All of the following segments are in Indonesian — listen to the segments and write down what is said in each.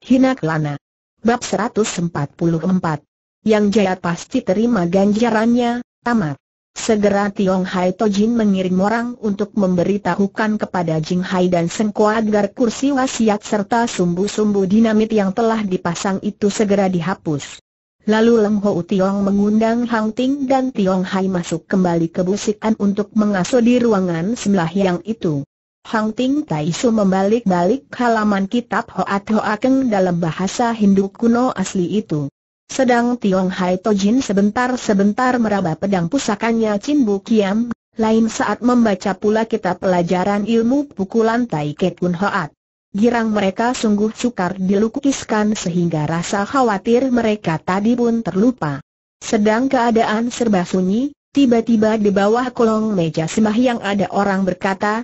Hina Kelana. Bab 144. Yang jaya pasti terima ganjarannya, tamat. Segera Tiong Hai Tojin mengirim orang untuk memberitahukan kepada Jing Hai dan Seng agar kursi wasiat serta sumbu-sumbu dinamit yang telah dipasang itu segera dihapus. Lalu Leng Ho Tiong mengundang Hang Ting dan Tiong Hai masuk kembali ke busikan untuk mengasuh di ruangan sebelah yang itu. Hang Ting Su membalik-balik halaman kitab Hoat Hoakeng dalam bahasa Hindu kuno asli itu. Sedang Tiong Hai Jin sebentar-sebentar meraba pedang pusakanya Chin Bu Kiam, lain saat membaca pula kitab pelajaran ilmu pukulan Tai Kek Kun Hoat. Girang mereka sungguh sukar dilukiskan sehingga rasa khawatir mereka tadi pun terlupa. Sedang keadaan serba sunyi, tiba-tiba di bawah kolong meja semah yang ada orang berkata,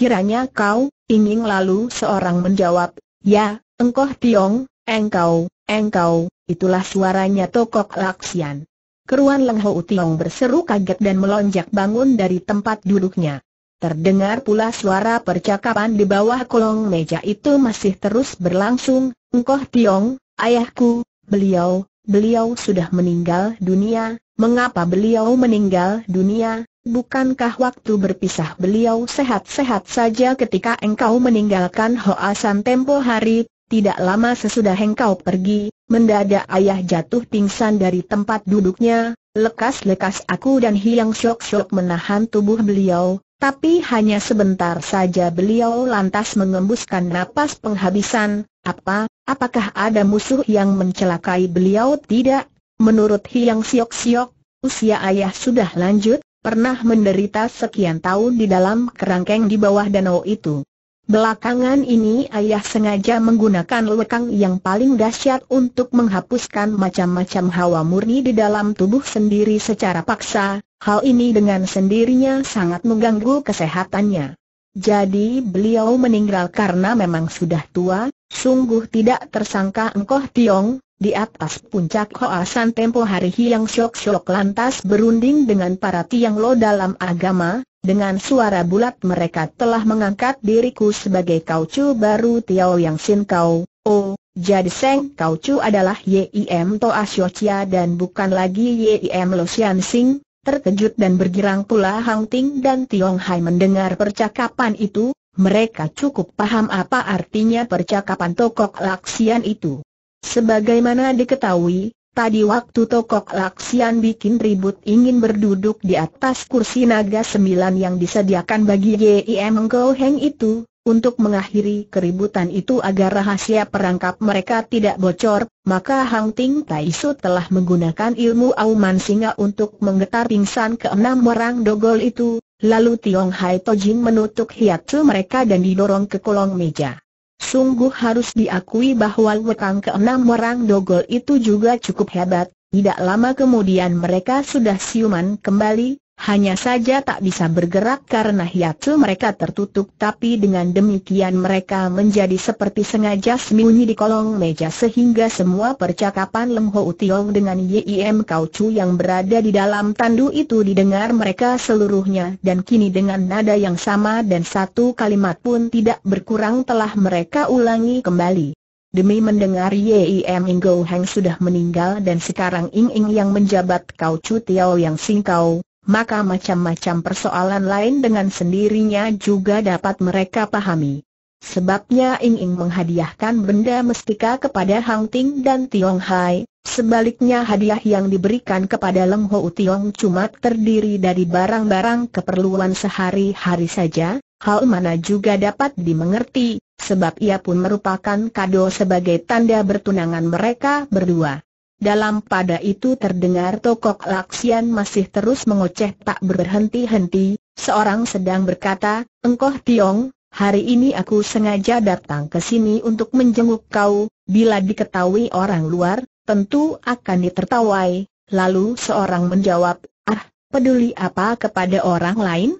Kiranya kau, ingin lalu seorang menjawab, ya, engkau Tiong, engkau, engkau, itulah suaranya Tokok Laksian. Keruan Leng Ho Tiong berseru kaget dan melonjak bangun dari tempat duduknya. Terdengar pula suara percakapan di bawah kolong meja itu masih terus berlangsung, Engkoh Tiong, ayahku, beliau, beliau sudah meninggal dunia, mengapa beliau meninggal dunia, Bukankah waktu berpisah beliau sehat-sehat saja ketika engkau meninggalkan Hoasan tempo hari, tidak lama sesudah engkau pergi, mendadak ayah jatuh pingsan dari tempat duduknya, lekas-lekas aku dan Hiang Syok-Syok menahan tubuh beliau, tapi hanya sebentar saja beliau lantas mengembuskan napas penghabisan, apa, apakah ada musuh yang mencelakai beliau tidak? Menurut Hiang Syok-Syok, usia ayah sudah lanjut, pernah menderita sekian tahun di dalam kerangkeng di bawah danau itu. Belakangan ini ayah sengaja menggunakan lekang yang paling dahsyat untuk menghapuskan macam-macam hawa murni di dalam tubuh sendiri secara paksa, hal ini dengan sendirinya sangat mengganggu kesehatannya. Jadi beliau meninggal karena memang sudah tua, sungguh tidak tersangka engkau Tiong, di atas puncak Hoasan tempo hari Hiang Syok Syok lantas berunding dengan para Tiang Lo dalam agama, dengan suara bulat mereka telah mengangkat diriku sebagai kaucu baru Tiao Yang Sin Kau. Oh, jadi Seng Kaucu adalah Yim Toa Xiao dan bukan lagi Yim Lo Sian Sing, Terkejut dan bergirang pula Hang Ting dan Tiong Hai mendengar percakapan itu, mereka cukup paham apa artinya percakapan Tokok Laksian itu. Sebagaimana diketahui, tadi waktu Tokok Laksian bikin ribut ingin berduduk di atas kursi naga sembilan yang disediakan bagi Yim Go Heng itu, untuk mengakhiri keributan itu agar rahasia perangkap mereka tidak bocor, maka Hang Ting Tai Su telah menggunakan ilmu auman singa untuk menggetar pingsan keenam orang dogol itu, lalu Tiong Hai Jing menutup hiatsu mereka dan didorong ke kolong meja. Sungguh harus diakui bahwa wekang keenam orang dogol itu juga cukup hebat, tidak lama kemudian mereka sudah siuman kembali, hanya saja tak bisa bergerak karena hiatu mereka tertutup tapi dengan demikian mereka menjadi seperti sengaja sembunyi di kolong meja sehingga semua percakapan Leng Ho Tiong dengan Yim Kau Chu yang berada di dalam tandu itu didengar mereka seluruhnya dan kini dengan nada yang sama dan satu kalimat pun tidak berkurang telah mereka ulangi kembali. Demi mendengar Yim Ingo Hang sudah meninggal dan sekarang Ing Ing yang menjabat Kau Chu Tiao yang Singkau, maka macam-macam persoalan lain dengan sendirinya juga dapat mereka pahami. Sebabnya Ing Ing menghadiahkan benda mestika kepada Hang Ting dan Tiong Hai, sebaliknya hadiah yang diberikan kepada Leng Ho Tiong cuma terdiri dari barang-barang keperluan sehari-hari saja, hal mana juga dapat dimengerti, sebab ia pun merupakan kado sebagai tanda bertunangan mereka berdua. Dalam pada itu terdengar Tokok Laksian masih terus mengoceh tak berhenti-henti, seorang sedang berkata, Engkoh Tiong, hari ini aku sengaja datang ke sini untuk menjenguk kau, bila diketahui orang luar, tentu akan ditertawai. Lalu seorang menjawab, ah, peduli apa kepada orang lain?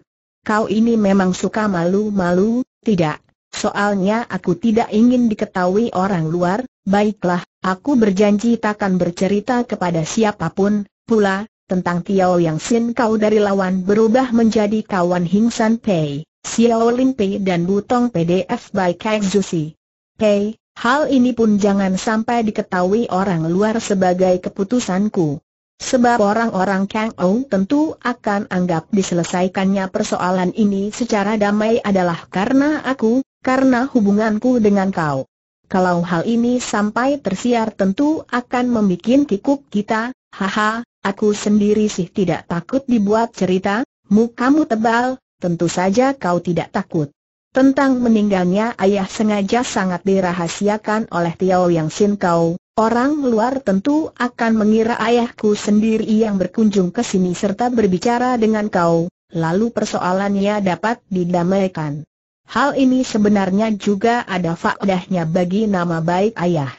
Kau ini memang suka malu-malu, tidak? Soalnya aku tidak ingin diketahui orang luar, Baiklah, aku berjanji takkan bercerita kepada siapapun, pula, tentang Tiao Yang Sin kau dari lawan berubah menjadi kawan Hing San Pei, Xiao Lin Pei dan Butong PDF by Kek Zusi. Pei, hal ini pun jangan sampai diketahui orang luar sebagai keputusanku. Sebab orang-orang Kang Ou tentu akan anggap diselesaikannya persoalan ini secara damai adalah karena aku, karena hubunganku dengan kau. Kalau hal ini sampai tersiar tentu akan membuat kikuk kita, haha, aku sendiri sih tidak takut dibuat cerita, mukamu tebal, tentu saja kau tidak takut. Tentang meninggalnya ayah sengaja sangat dirahasiakan oleh Tiao Yang Sin Kau, orang luar tentu akan mengira ayahku sendiri yang berkunjung ke sini serta berbicara dengan kau, lalu persoalannya dapat didamaikan. Hal ini sebenarnya juga ada faedahnya bagi nama baik ayah.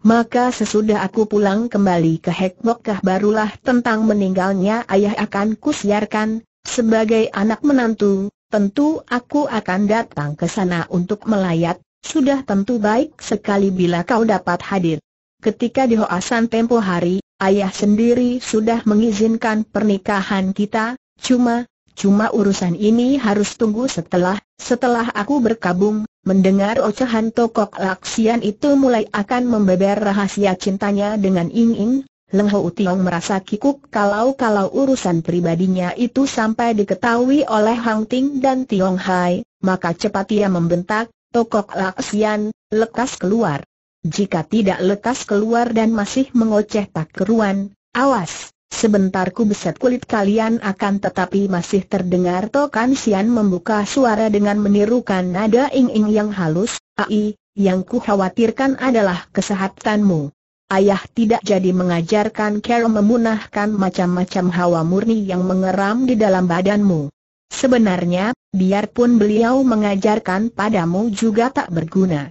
Maka sesudah aku pulang kembali ke Hekbokkah barulah tentang meninggalnya ayah akan kusiarkan, sebagai anak menantu, tentu aku akan datang ke sana untuk melayat, sudah tentu baik sekali bila kau dapat hadir. Ketika di Hoasan tempo hari, ayah sendiri sudah mengizinkan pernikahan kita, cuma, Cuma urusan ini harus tunggu setelah, setelah aku berkabung, mendengar ocehan tokok laksian itu mulai akan membeber rahasia cintanya dengan Ying Ying, Leng Ho Tiong merasa kikuk kalau-kalau urusan pribadinya itu sampai diketahui oleh Hang Ting dan Tiong Hai, maka cepat ia membentak, tokok laksian, lekas keluar. Jika tidak lekas keluar dan masih mengoceh tak keruan, awas! Sebentar ku beset kulit kalian akan tetapi masih terdengar Tokan Sian membuka suara dengan menirukan nada ing-ing yang halus, Ai, yang ku khawatirkan adalah kesehatanmu. Ayah tidak jadi mengajarkan Carol memunahkan macam-macam hawa murni yang mengeram di dalam badanmu. Sebenarnya, biarpun beliau mengajarkan padamu juga tak berguna.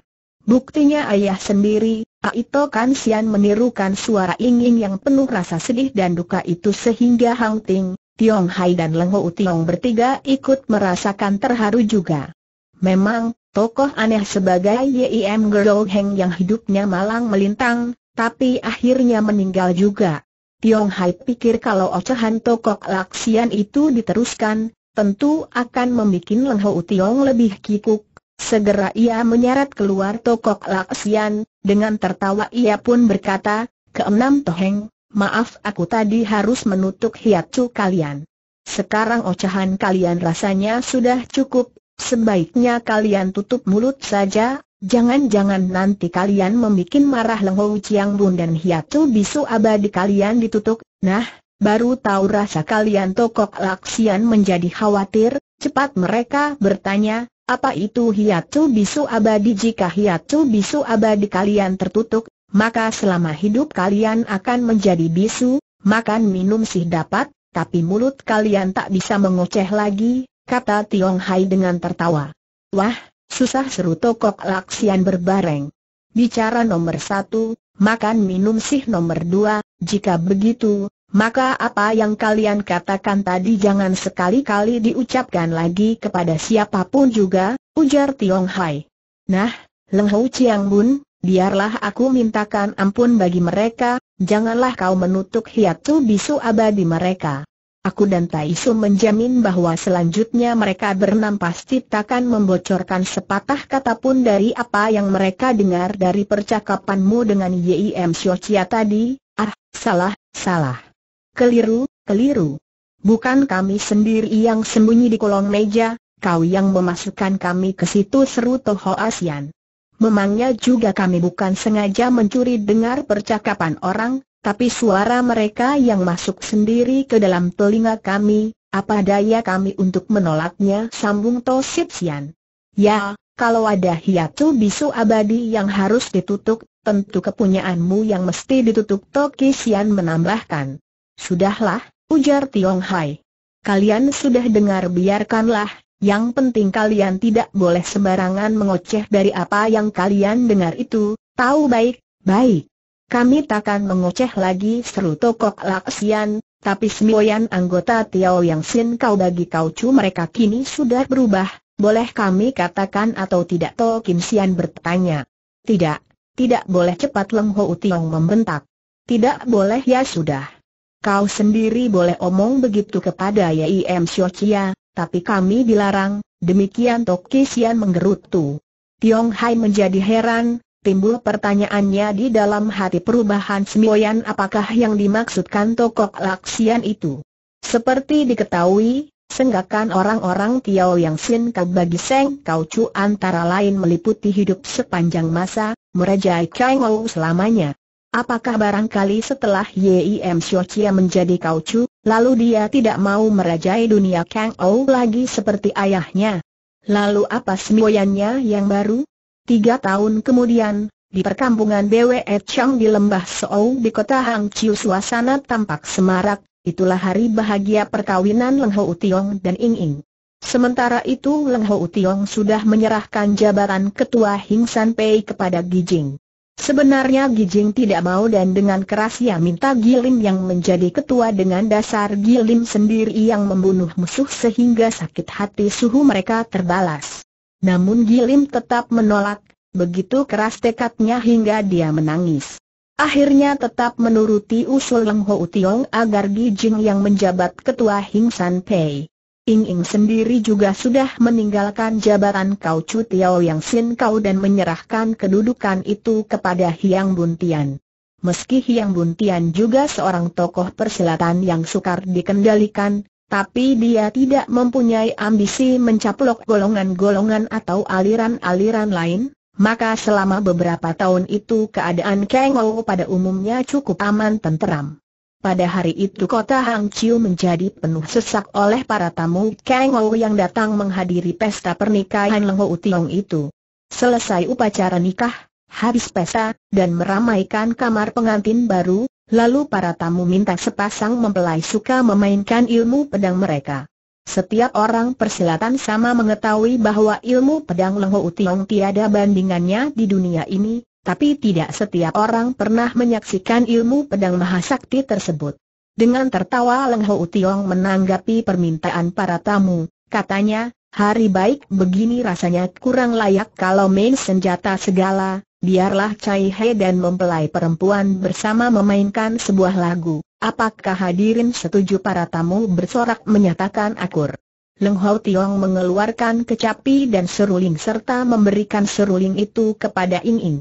Buktinya ayah sendiri, Pak Kan Sian menirukan suara ingin yang penuh rasa sedih dan duka itu sehingga Hang Ting, Tiong Hai dan Leng Ho Tiong bertiga ikut merasakan terharu juga. Memang, tokoh aneh sebagai Yim Girl Heng yang hidupnya malang melintang, tapi akhirnya meninggal juga. Tiong Hai pikir kalau ocehan tokoh laksian itu diteruskan, tentu akan membuat Leng Ho Tiong lebih kikuk, Segera ia menyeret keluar tokok Laksian, dengan tertawa ia pun berkata, Keenam Toheng, maaf aku tadi harus menutup hiatsu kalian. Sekarang ocehan kalian rasanya sudah cukup, sebaiknya kalian tutup mulut saja, jangan-jangan nanti kalian membuat marah Lenghou Chiang Bun dan hiatsu bisu abadi kalian ditutup, nah, Baru tahu rasa kalian tokok laksian menjadi khawatir, cepat mereka bertanya, apa itu hiatu bisu abadi? Jika hiatu bisu abadi kalian tertutup, maka selama hidup kalian akan menjadi bisu, makan minum sih dapat, tapi mulut kalian tak bisa mengoceh lagi, kata Tiong Hai dengan tertawa. Wah, susah seru tokok laksian berbareng. Bicara nomor satu, makan minum sih nomor dua, jika begitu, maka apa yang kalian katakan tadi jangan sekali-kali diucapkan lagi kepada siapapun juga, ujar Tiong Hai. Nah, Leng Hou Chiang Bun, biarlah aku mintakan ampun bagi mereka, janganlah kau menutup hiatu bisu abadi mereka. Aku dan Tai Su menjamin bahwa selanjutnya mereka bernam pasti takkan membocorkan sepatah kata pun dari apa yang mereka dengar dari percakapanmu dengan Yim Xiao Chia tadi, ah, salah, salah. Keliru, keliru. Bukan kami sendiri yang sembunyi di kolong meja, kau yang memasukkan kami ke situ seru Toho Asian. Memangnya juga kami bukan sengaja mencuri dengar percakapan orang, tapi suara mereka yang masuk sendiri ke dalam telinga kami, apa daya kami untuk menolaknya sambung toh Sipsian. Ya, kalau ada hiatu bisu abadi yang harus ditutup, tentu kepunyaanmu yang mesti ditutup Toh Kisian menambahkan. Sudahlah, ujar Tiong Hai. Kalian sudah dengar biarkanlah, yang penting kalian tidak boleh sembarangan mengoceh dari apa yang kalian dengar itu, tahu baik, baik. Kami takkan mengoceh lagi seru Tokok Laksian, tapi semboyan anggota Tiao Yang Sin kau bagi kau cu mereka kini sudah berubah, boleh kami katakan atau tidak Kim Sian bertanya. Tidak, tidak boleh cepat Leng Ho Tiong membentak. Tidak boleh ya sudah. Kau sendiri boleh omong begitu kepada M. Xiaoqia, tapi kami dilarang, demikian Tok Kisian menggerutu. Tiong Hai menjadi heran, timbul pertanyaannya di dalam hati perubahan Semboyan apakah yang dimaksudkan Tokok Laksian itu. Seperti diketahui, Senggakan orang-orang Tiao Yang Sin Kau bagi Seng Kau Chu antara lain meliputi hidup sepanjang masa, merajai Changou selamanya. Apakah barangkali setelah Yim Xiuqia menjadi kaucu, lalu dia tidak mau merajai dunia Kang Ou lagi seperti ayahnya? Lalu apa semboyannya yang baru? Tiga tahun kemudian, di perkampungan Bwe Chang di lembah Seou di kota Hang Chiu suasana tampak semarak, itulah hari bahagia perkawinan Leng Ho Tiong dan Ing Ing. Sementara itu Leng Ho Tiong sudah menyerahkan jabatan ketua Hing San Pei kepada Gijing. Sebenarnya Gijing tidak mau dan dengan keras ia minta Gilim yang menjadi ketua dengan dasar Gilim sendiri yang membunuh musuh sehingga sakit hati suhu mereka terbalas. Namun Gilim tetap menolak, begitu keras tekadnya hingga dia menangis. Akhirnya tetap menuruti usul Leng Ho Tiong agar Gijing yang menjabat ketua Hing San Pei Ing Ing sendiri juga sudah meninggalkan jabatan Kau Chu Tiao Yang Sin Kau dan menyerahkan kedudukan itu kepada Hiang Buntian. Meski Hiang Buntian juga seorang tokoh persilatan yang sukar dikendalikan, tapi dia tidak mempunyai ambisi mencaplok golongan-golongan atau aliran-aliran lain, maka selama beberapa tahun itu keadaan Kengou pada umumnya cukup aman tenteram. Pada hari itu kota Hangzhou menjadi penuh sesak oleh para tamu Kang Ou yang datang menghadiri pesta pernikahan Leng Hou Tiong itu. Selesai upacara nikah, habis pesta, dan meramaikan kamar pengantin baru, lalu para tamu minta sepasang mempelai suka memainkan ilmu pedang mereka. Setiap orang persilatan sama mengetahui bahwa ilmu pedang Leng Hou Tiong tiada bandingannya di dunia ini, tapi tidak setiap orang pernah menyaksikan ilmu pedang mahasakti tersebut. Dengan tertawa Leng Ho Utiong menanggapi permintaan para tamu, katanya, hari baik begini rasanya kurang layak kalau main senjata segala, biarlah Chai He dan mempelai perempuan bersama memainkan sebuah lagu. Apakah hadirin setuju para tamu bersorak menyatakan akur? Leng Ho Tiong mengeluarkan kecapi dan seruling serta memberikan seruling itu kepada Ing Ing.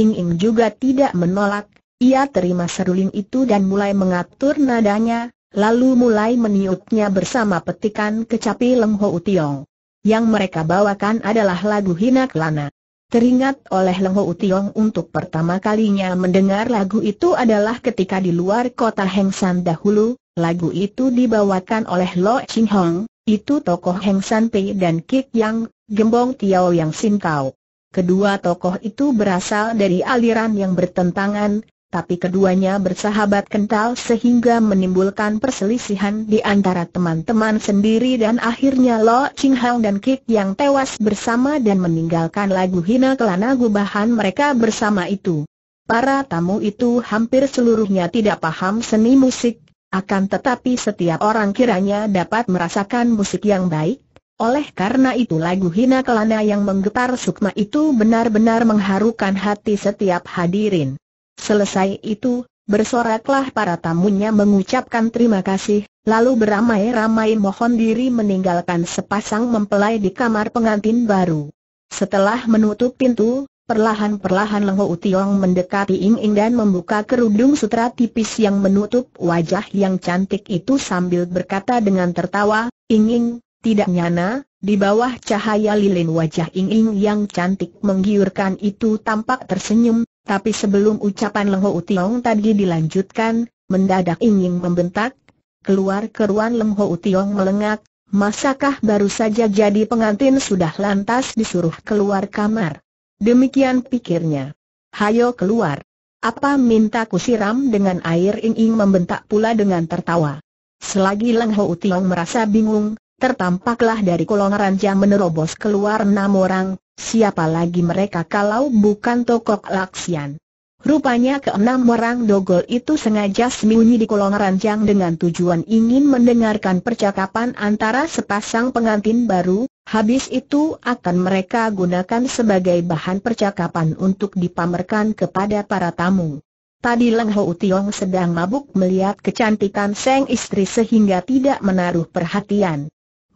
Ting Ing juga tidak menolak, ia terima seruling itu dan mulai mengatur nadanya, lalu mulai meniupnya bersama petikan kecapi Lengho Utiong. Yang mereka bawakan adalah lagu Hina Kelana. Teringat oleh Lengho Utiong untuk pertama kalinya mendengar lagu itu adalah ketika di luar kota Hengsan dahulu, lagu itu dibawakan oleh Lo Ching Hong, itu tokoh Hengsan Pei dan Kik Yang, Gembong Tiao Yang Sin Kau. Kedua tokoh itu berasal dari aliran yang bertentangan, tapi keduanya bersahabat kental sehingga menimbulkan perselisihan di antara teman-teman sendiri dan akhirnya Lo Ching Hang dan Kik yang tewas bersama dan meninggalkan lagu hina kelana gubahan mereka bersama itu. Para tamu itu hampir seluruhnya tidak paham seni musik, akan tetapi setiap orang kiranya dapat merasakan musik yang baik, oleh karena itu lagu hina kelana yang menggetar sukma itu benar-benar mengharukan hati setiap hadirin. Selesai itu, bersoraklah para tamunya mengucapkan terima kasih, lalu beramai-ramai mohon diri meninggalkan sepasang mempelai di kamar pengantin baru. Setelah menutup pintu, perlahan-perlahan Leng Utiong mendekati Ing Ing dan membuka kerudung sutra tipis yang menutup wajah yang cantik itu sambil berkata dengan tertawa, Ing Ing, tidak nyana, di bawah cahaya lilin wajah Ing Ing yang cantik menggiurkan itu tampak tersenyum, tapi sebelum ucapan Leng Ho Tiong tadi dilanjutkan, mendadak Ing Ing membentak, keluar keruan Leng Ho Tiong melengak, masakah baru saja jadi pengantin sudah lantas disuruh keluar kamar. Demikian pikirnya. Hayo keluar. Apa minta ku siram dengan air Ing Ing membentak pula dengan tertawa. Selagi Leng Ho Tiong merasa bingung, Tertampaklah dari kolong ranjang menerobos keluar enam orang, siapa lagi mereka kalau bukan Tokok Laksian. Rupanya keenam orang dogol itu sengaja sembunyi di kolong ranjang dengan tujuan ingin mendengarkan percakapan antara sepasang pengantin baru, habis itu akan mereka gunakan sebagai bahan percakapan untuk dipamerkan kepada para tamu. Tadi Leng Ho Tiong sedang mabuk melihat kecantikan sang istri sehingga tidak menaruh perhatian.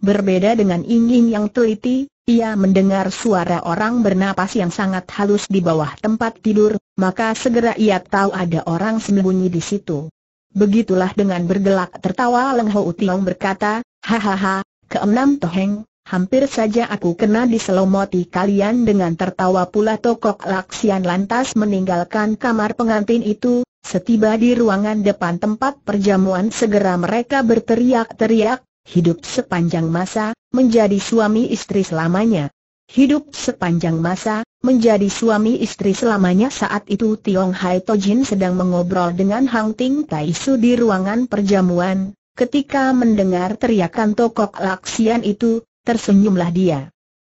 Berbeda dengan Ingin yang teliti, ia mendengar suara orang bernapas yang sangat halus di bawah tempat tidur, maka segera ia tahu ada orang sembunyi di situ. Begitulah dengan bergelak tertawa Leng Ho Utiong berkata, Hahaha, keenam toheng, hampir saja aku kena diselomoti kalian dengan tertawa pula Tokok Laksian lantas meninggalkan kamar pengantin itu, setiba di ruangan depan tempat perjamuan segera mereka berteriak-teriak, hidup sepanjang masa, menjadi suami istri selamanya. Hidup sepanjang masa, menjadi suami istri selamanya saat itu Tiong Hai Tojin sedang mengobrol dengan Hang Ting Tai Su di ruangan perjamuan, ketika mendengar teriakan tokok laksian itu, tersenyumlah dia.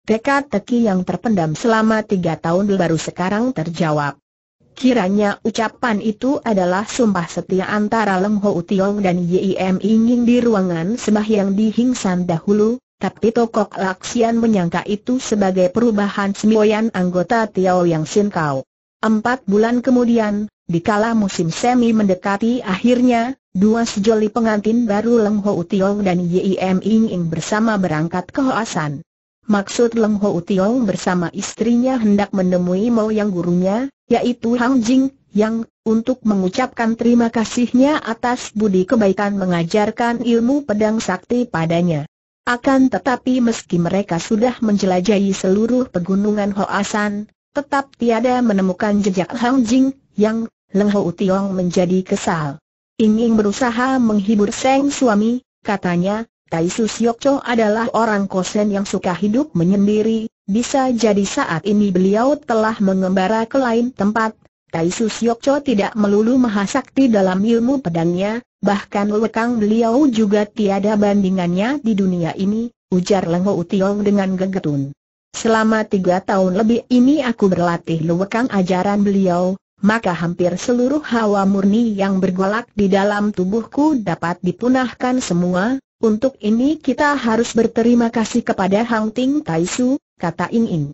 Teka-teki yang terpendam selama tiga tahun baru sekarang terjawab. Kiranya ucapan itu adalah sumpah setia antara Leng Ho Tiong dan Yim Ingin di ruangan sembahyang di Hingsan dahulu, tapi Tokok Laksian menyangka itu sebagai perubahan semboyan anggota Tiao Yang Sin Kau. Empat bulan kemudian, dikala musim semi mendekati akhirnya, dua sejoli pengantin baru Leng Ho Tiong dan Yim Ingin bersama berangkat ke Hoasan. Maksud Leng Ho Tiong bersama istrinya hendak menemui Mo yang gurunya, yaitu Hang Jing, yang, untuk mengucapkan terima kasihnya atas budi kebaikan mengajarkan ilmu pedang sakti padanya. Akan tetapi meski mereka sudah menjelajahi seluruh pegunungan Hoasan, tetap tiada menemukan jejak Hang Jing, yang, Leng Ho Tiong menjadi kesal. Ingin berusaha menghibur Seng suami, katanya, Tai Su Cho adalah orang kosen yang suka hidup menyendiri, bisa jadi saat ini beliau telah mengembara ke lain tempat. Tai Su Cho tidak melulu mahasakti dalam ilmu pedangnya, bahkan lekang beliau juga tiada bandingannya di dunia ini, ujar Lengho Utiong dengan gegetun. Selama tiga tahun lebih ini aku berlatih lewekang ajaran beliau, maka hampir seluruh hawa murni yang bergolak di dalam tubuhku dapat dipunahkan semua, untuk ini kita harus berterima kasih kepada Hang Ting Tai Su, kata Ing Ing.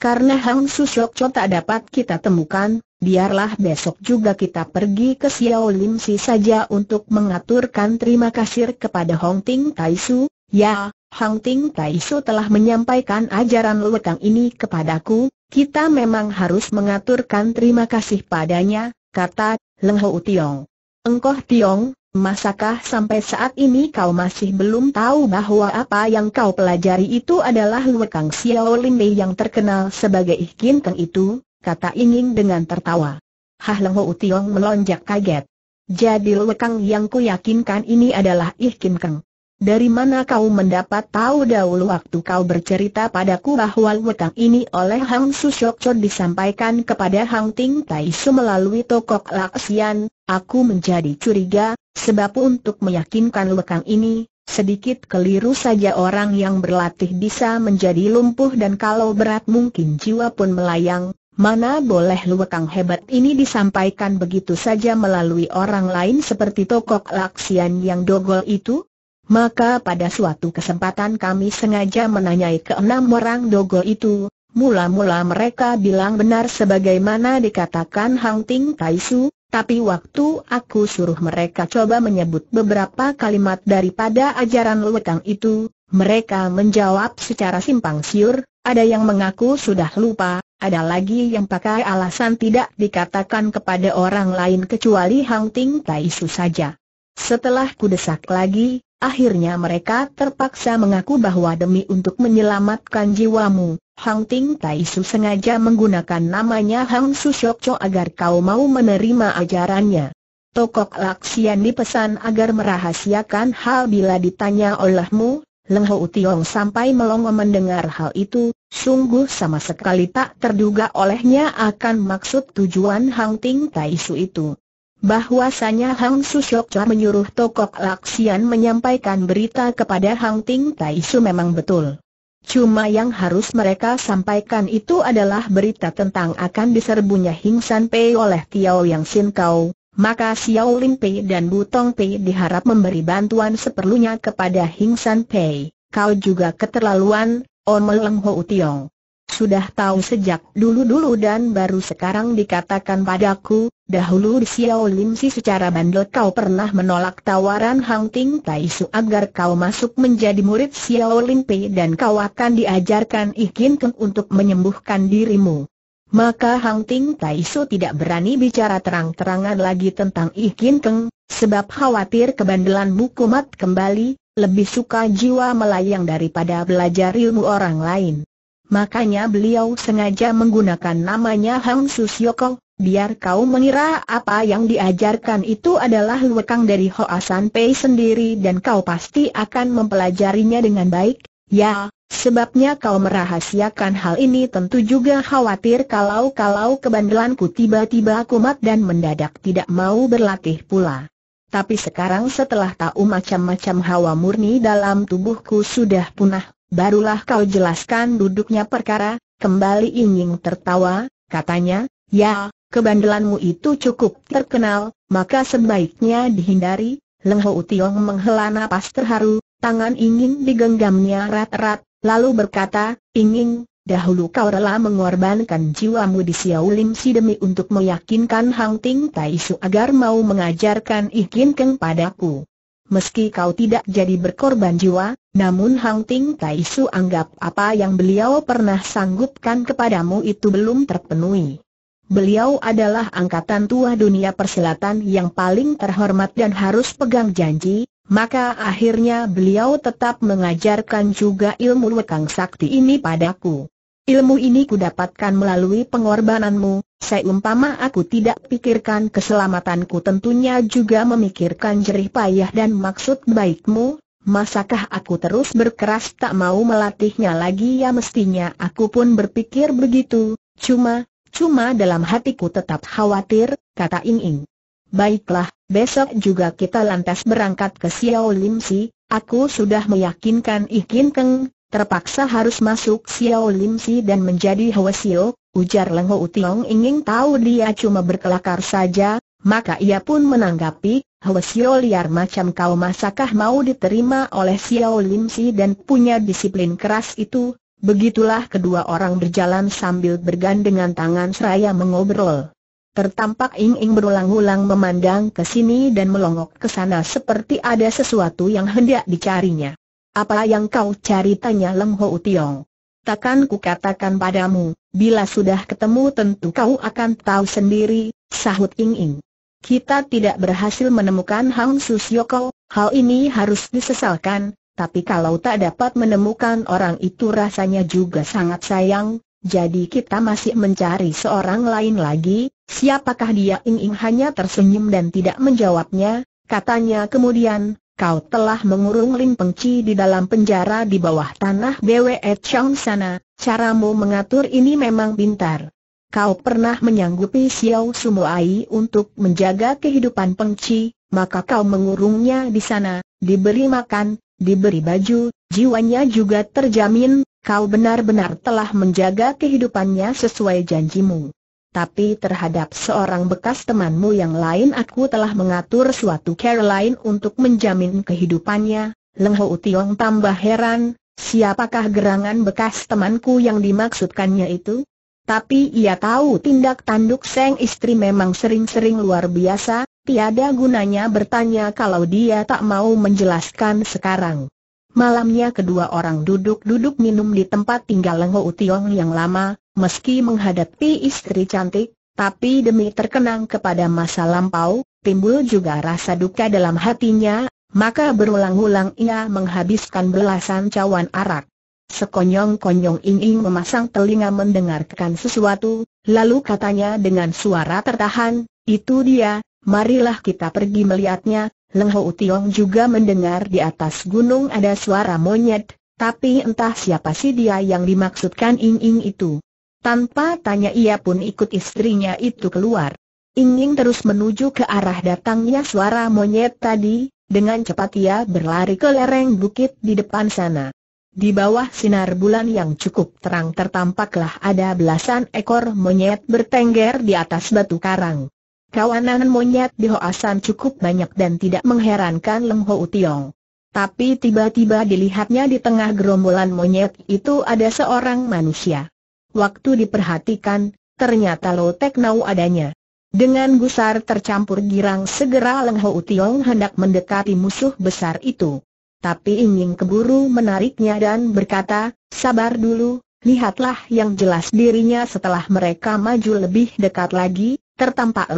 Karena Hang Su Sok Cho tak dapat kita temukan, biarlah besok juga kita pergi ke Xiao Lim Si saja untuk mengaturkan terima kasih kepada Hang Ting Tai Su. Ya, Hang Ting Tai Su telah menyampaikan ajaran lewatang ini kepadaku, kita memang harus mengaturkan terima kasih padanya, kata Leng Ho Tiong. Engkoh Tiong, Masakah sampai saat ini kau masih belum tahu bahwa apa yang kau pelajari itu adalah Luekang Xiao Limei yang terkenal sebagai Ikin Keng itu? Kata Inging dengan tertawa. Hah Leng Ho Tiong melonjak kaget. Jadi Luekang yang ku yakinkan ini adalah Ikin Keng. Dari mana kau mendapat tahu dahulu waktu kau bercerita padaku bahwa Luekang ini oleh Hang Su Shok Chon disampaikan kepada Hang Ting Tai Su melalui tokoh Laksian, aku menjadi curiga, Sebab untuk meyakinkan lekang ini, sedikit keliru saja orang yang berlatih bisa menjadi lumpuh dan kalau berat mungkin jiwa pun melayang, mana boleh lekang hebat ini disampaikan begitu saja melalui orang lain seperti tokok laksian yang dogol itu? Maka pada suatu kesempatan kami sengaja menanyai ke enam orang dogol itu, mula-mula mereka bilang benar sebagaimana dikatakan Hang Ting Kaisu, tapi waktu aku suruh mereka coba menyebut beberapa kalimat daripada ajaran lewetang itu, mereka menjawab secara simpang siur, ada yang mengaku sudah lupa, ada lagi yang pakai alasan tidak dikatakan kepada orang lain kecuali Hang Ting Tai Su saja. Setelah kudesak lagi, Akhirnya mereka terpaksa mengaku bahwa demi untuk menyelamatkan jiwamu, Hang Ting Tai Su sengaja menggunakan namanya Hang Su Shok Cho agar kau mau menerima ajarannya. Tokok Laksian dipesan agar merahasiakan hal bila ditanya olehmu, Leng Ho Tiong sampai melongo mendengar hal itu, sungguh sama sekali tak terduga olehnya akan maksud tujuan Hang Ting Tai Su itu bahwasanya Hang Susyok Chua menyuruh Tokok Laksian menyampaikan berita kepada Hang Ting Tai Su memang betul. Cuma yang harus mereka sampaikan itu adalah berita tentang akan diserbunya Hing San Pei oleh Tiao Yang Sin Kau, maka Xiao Lin Pei dan Butong Pei diharap memberi bantuan seperlunya kepada Hing San Pei. Kau juga keterlaluan, Omel Leng Ho Tiong sudah tahu sejak dulu-dulu dan baru sekarang dikatakan padaku, dahulu di Xiao Lim Si secara bandel kau pernah menolak tawaran Hang Ting Tai Su agar kau masuk menjadi murid Xiao Lim Pei dan kau akan diajarkan ikin Keng untuk menyembuhkan dirimu. Maka Hang Ting Tai Su tidak berani bicara terang-terangan lagi tentang ikin Keng, sebab khawatir kebandelan kumat kembali, lebih suka jiwa melayang daripada belajar ilmu orang lain. Makanya beliau sengaja menggunakan namanya Hang Susyoko, biar kau mengira apa yang diajarkan itu adalah luekang dari Hoasan Pei sendiri dan kau pasti akan mempelajarinya dengan baik, ya, sebabnya kau merahasiakan hal ini tentu juga khawatir kalau-kalau kebandelanku tiba-tiba kumat dan mendadak tidak mau berlatih pula. Tapi sekarang setelah tahu macam-macam hawa murni dalam tubuhku sudah punah, barulah kau jelaskan duduknya perkara, kembali Inying tertawa, katanya, ya, kebandelanmu itu cukup terkenal, maka sebaiknya dihindari, Leng Ho Tiong menghela napas terharu, tangan Inying digenggamnya rat-rat, lalu berkata, Inying, Dahulu kau rela mengorbankan jiwamu di Xiao Lim Si demi untuk meyakinkan Hang Ting Tai Su agar mau mengajarkan Ikin Keng padaku. Meski kau tidak jadi berkorban jiwa, namun Hang Ting Tai Su anggap apa yang beliau pernah sanggupkan kepadamu itu belum terpenuhi. Beliau adalah angkatan tua dunia persilatan yang paling terhormat dan harus pegang janji, maka akhirnya beliau tetap mengajarkan juga ilmu lekang sakti ini padaku. Ilmu ini kudapatkan melalui pengorbananmu, umpama aku tidak pikirkan keselamatanku tentunya juga memikirkan jerih payah dan maksud baikmu, masakah aku terus berkeras tak mau melatihnya lagi ya mestinya aku pun berpikir begitu, cuma, cuma dalam hatiku tetap khawatir, kata Ing Ing. Baiklah, besok juga kita lantas berangkat ke Xiao Lim Si, aku sudah meyakinkan Ikin Keng, Terpaksa harus masuk Xiao Lim Si dan menjadi Hwa Sio, ujar Leng Ho Tiong ingin tahu dia cuma berkelakar saja, maka ia pun menanggapi, Hwa Sio liar macam kau masakah mau diterima oleh Xiao Lim Si dan punya disiplin keras itu, begitulah kedua orang berjalan sambil bergandengan tangan seraya mengobrol. Tertampak Ing-Ing berulang-ulang memandang ke sini dan melongok ke sana seperti ada sesuatu yang hendak dicarinya. Apa yang kau cari tanya Leng Ho Tiong. Takkan ku katakan padamu, bila sudah ketemu tentu kau akan tahu sendiri, sahut Ing Ing. Kita tidak berhasil menemukan Hang Susyoko, hal ini harus disesalkan, tapi kalau tak dapat menemukan orang itu rasanya juga sangat sayang, jadi kita masih mencari seorang lain lagi, siapakah dia Ing Ing hanya tersenyum dan tidak menjawabnya, katanya kemudian, kau telah mengurung Lim Pengci di dalam penjara di bawah tanah BWE Chong sana, caramu mengatur ini memang pintar. Kau pernah menyanggupi Xiao Sumuai untuk menjaga kehidupan Pengci, maka kau mengurungnya di sana, diberi makan, diberi baju, jiwanya juga terjamin, kau benar-benar telah menjaga kehidupannya sesuai janjimu tapi terhadap seorang bekas temanmu yang lain aku telah mengatur suatu care lain untuk menjamin kehidupannya. Leng Ho Tiong tambah heran, siapakah gerangan bekas temanku yang dimaksudkannya itu? Tapi ia tahu tindak tanduk Seng istri memang sering-sering luar biasa, tiada gunanya bertanya kalau dia tak mau menjelaskan sekarang. Malamnya kedua orang duduk-duduk minum di tempat tinggal Leng Ho Tiong yang lama, Meski menghadapi istri cantik, tapi demi terkenang kepada masa lampau, timbul juga rasa duka dalam hatinya, maka berulang-ulang ia menghabiskan belasan cawan arak. Sekonyong-konyong Ing-Ing memasang telinga mendengarkan sesuatu, lalu katanya dengan suara tertahan, itu dia, marilah kita pergi melihatnya, Leng Ho Tiong juga mendengar di atas gunung ada suara monyet, tapi entah siapa si dia yang dimaksudkan Ing-Ing itu. Tanpa tanya ia pun ikut istrinya itu keluar. Ingin terus menuju ke arah datangnya suara monyet tadi, dengan cepat ia berlari ke lereng bukit di depan sana. Di bawah sinar bulan yang cukup terang tertampaklah ada belasan ekor monyet bertengger di atas batu karang. Kawanan monyet di Hoasan cukup banyak dan tidak mengherankan Leng Ho Tiong. Tapi tiba-tiba dilihatnya di tengah gerombolan monyet itu ada seorang manusia waktu diperhatikan, ternyata Lo Tek Nau adanya. Dengan gusar tercampur girang segera Leng Ho Utiong hendak mendekati musuh besar itu. Tapi ingin keburu menariknya dan berkata, sabar dulu, lihatlah yang jelas dirinya setelah mereka maju lebih dekat lagi, Tertampak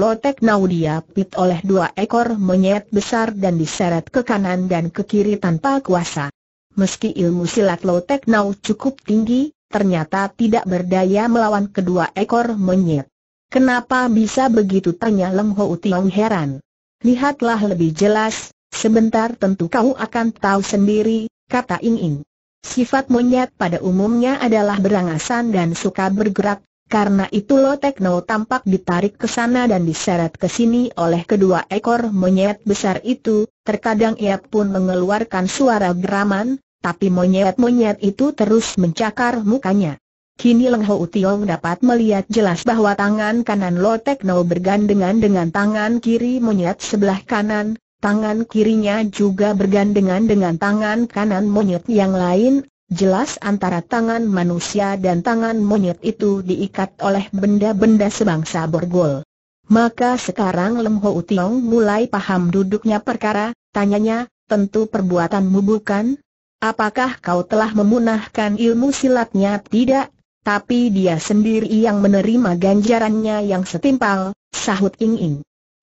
Nau dia pit oleh dua ekor monyet besar dan diseret ke kanan dan ke kiri tanpa kuasa. Meski ilmu silat Tek Nau cukup tinggi, ternyata tidak berdaya melawan kedua ekor monyet. Kenapa bisa begitu tanya Leng Ho Tiong heran. Lihatlah lebih jelas, sebentar tentu kau akan tahu sendiri, kata Ing Ing. Sifat monyet pada umumnya adalah berangasan dan suka bergerak, karena itu Lo Tekno tampak ditarik ke sana dan diseret ke sini oleh kedua ekor monyet besar itu, terkadang ia pun mengeluarkan suara geraman, tapi monyet-monyet itu terus mencakar mukanya. Kini Leng Ho Tiong dapat melihat jelas bahwa tangan kanan Lo Tekno bergandengan dengan tangan kiri monyet sebelah kanan, tangan kirinya juga bergandengan dengan tangan kanan monyet yang lain, jelas antara tangan manusia dan tangan monyet itu diikat oleh benda-benda sebangsa borgol. Maka sekarang Leng Ho Tiong mulai paham duduknya perkara, tanyanya, tentu perbuatanmu bukan? Apakah kau telah memunahkan ilmu silatnya? Tidak, tapi dia sendiri yang menerima ganjarannya yang setimpal, sahut Ing Ing.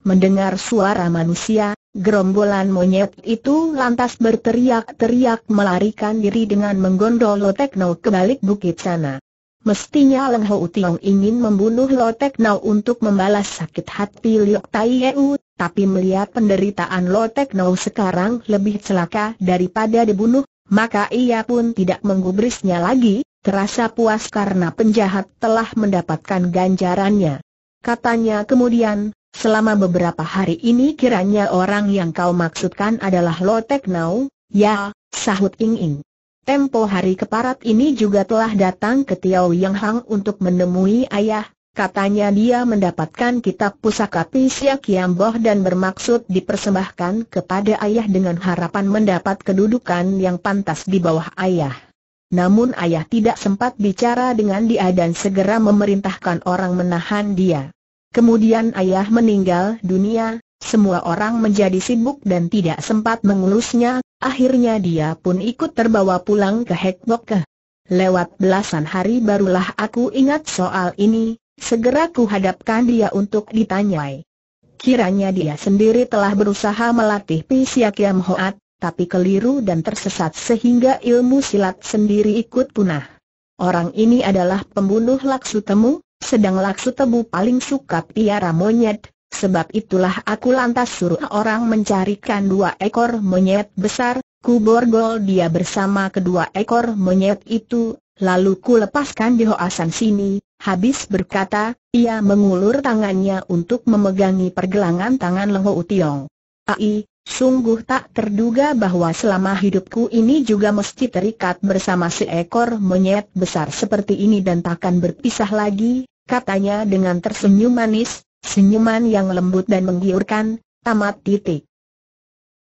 Mendengar suara manusia, gerombolan monyet itu lantas berteriak-teriak melarikan diri dengan menggondol Lo Tekno ke balik bukit sana. Mestinya Leng Ho Utiong ingin membunuh Lo Tekno untuk membalas sakit hati Liok Tai Yeu, tapi melihat penderitaan Lo Tekno sekarang lebih celaka daripada dibunuh, maka ia pun tidak menggubrisnya lagi, terasa puas karena penjahat telah mendapatkan ganjarannya. Katanya kemudian, selama beberapa hari ini kiranya orang yang kau maksudkan adalah Lotek Nau, ya, sahut Ing Ing. Tempo hari keparat ini juga telah datang ke Tiau Yang Hang untuk menemui ayah, Katanya dia mendapatkan kitab pusaka Pisya Kiamboh dan bermaksud dipersembahkan kepada ayah dengan harapan mendapat kedudukan yang pantas di bawah ayah. Namun ayah tidak sempat bicara dengan dia dan segera memerintahkan orang menahan dia. Kemudian ayah meninggal dunia, semua orang menjadi sibuk dan tidak sempat mengurusnya, akhirnya dia pun ikut terbawa pulang ke Hekbok Lewat belasan hari barulah aku ingat soal ini, Segera kuhadapkan dia untuk ditanyai. Kiranya dia sendiri telah berusaha melatih Pisia Kiam Hoat, tapi keliru dan tersesat sehingga ilmu silat sendiri ikut punah. Orang ini adalah pembunuh Laksu Temu, sedang Laksu Temu paling suka piara monyet, sebab itulah aku lantas suruh orang mencarikan dua ekor monyet besar, ku borgol dia bersama kedua ekor monyet itu, lalu ku lepaskan di hoasan sini, Habis berkata, ia mengulur tangannya untuk memegangi pergelangan tangan Leho Utiong. Ai, sungguh tak terduga bahwa selama hidupku ini juga mesti terikat bersama seekor monyet besar seperti ini dan takkan berpisah lagi, katanya dengan tersenyum manis, senyuman yang lembut dan menggiurkan, tamat titik.